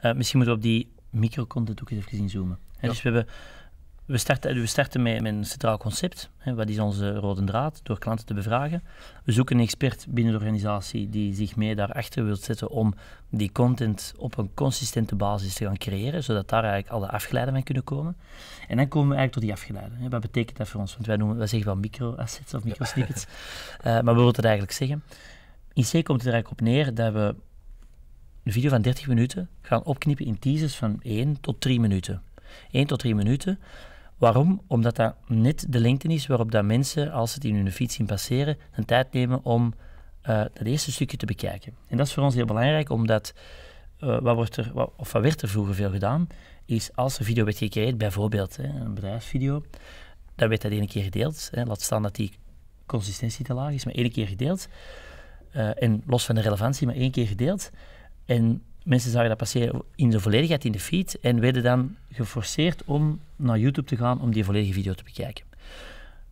Eh, misschien moeten we op die microcontent ook eens even zoomen. zoomen. Dus we hebben... We starten, we starten met, met een centraal concept. Hè, wat is onze rode draad? Door klanten te bevragen. We zoeken een expert binnen de organisatie die zich mee daarachter wil zetten om die content op een consistente basis te gaan creëren, zodat daar eigenlijk alle afgeleiden van kunnen komen. En dan komen we eigenlijk tot die afgeleiden. Hè. Wat betekent dat voor ons? Want wij, noemen, wij zeggen wel micro-assets of micro-snippets, eh, maar we willen het eigenlijk zeggen. In C komt het er eigenlijk op neer dat we een video van 30 minuten gaan opknippen in teasers van 1 tot 3 minuten. 1 tot 3 minuten. Waarom? Omdat dat net de lengte is waarop dat mensen, als ze het in hun fiets zien passeren, een tijd nemen om eh, dat eerste stukje te bekijken. En dat is voor ons heel belangrijk, omdat eh, wat, wordt er, wat, of wat werd er vroeger veel gedaan, is als een video werd gecreëerd, bijvoorbeeld hè, een bedrijfsvideo, dan werd dat één keer gedeeld. Hè, laat staan dat die consistentie te laag is, maar één keer gedeeld. Eh, en los van de relevantie, maar één keer gedeeld. En mensen zagen dat passeren in de volledigheid in de feed en werden dan geforceerd om naar YouTube te gaan om die volledige video te bekijken.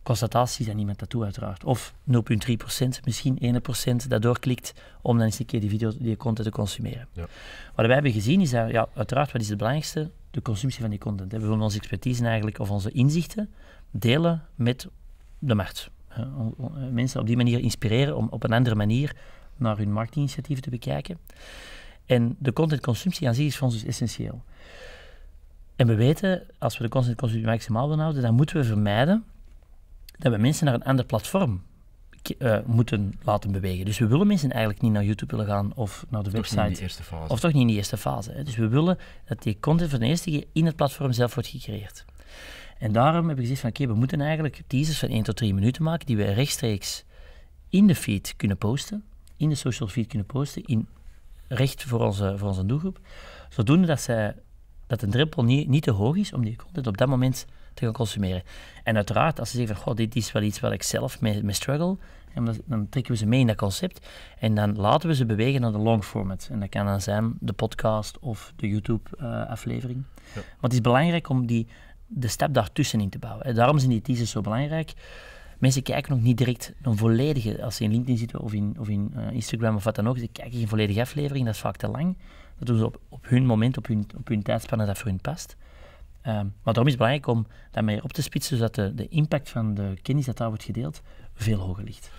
Constataties zijn niemand dat toe uiteraard. Of 0,3%, misschien 1% dat doorklikt om dan eens een keer die video, die content te consumeren. Ja. Wat wij hebben gezien is dat, ja, uiteraard, wat is het belangrijkste? De consumptie van die content. We willen onze expertise eigenlijk, of onze inzichten delen met de markt. Eh, mensen op die manier inspireren om op een andere manier naar hun marktinitiatieven te bekijken. En de contentconsumptie aan zich is voor ons dus essentieel. En we weten, als we de contentconsumptie maximaal willen houden, dan moeten we vermijden dat we mensen naar een ander platform eh, moeten laten bewegen. Dus we willen mensen eigenlijk niet naar YouTube willen gaan of naar de website. in die eerste fase. Of toch niet in die eerste fase. Dus we willen dat die content van de eerste keer in het platform zelf wordt gecreëerd. En daarom heb ik gezegd van oké, we moeten eigenlijk teasers van 1 tot 3 minuten maken die we rechtstreeks in de feed kunnen posten, in de social feed kunnen posten, in recht voor onze, voor onze doelgroep. Zodoende dat, zij, dat de drempel niet, niet te hoog is om die content op dat moment te gaan consumeren. En uiteraard, als ze zeggen van, goh, dit is wel iets wat ik zelf mee, mee struggle, dan, dan trekken we ze mee in dat concept en dan laten we ze bewegen naar de long format. En dat kan dan zijn de podcast of de YouTube-aflevering. Eh, Want Maar het is belangrijk om die, de stap in te bouwen. En daarom zijn die teasers zo belangrijk Mensen kijken ook niet direct een volledige, als ze in LinkedIn zitten of in, of in eh, Instagram of wat dan ook, ze kijken geen volledige aflevering, dat is vaak te lang. Dat doen ze op, op hun moment, op hun, op hun tijdspanne dat voor hun past. Ehm, maar daarom is het belangrijk om daarmee op te spitsen, zodat de, de impact van de kennis dat daar wordt gedeeld veel hoger ligt.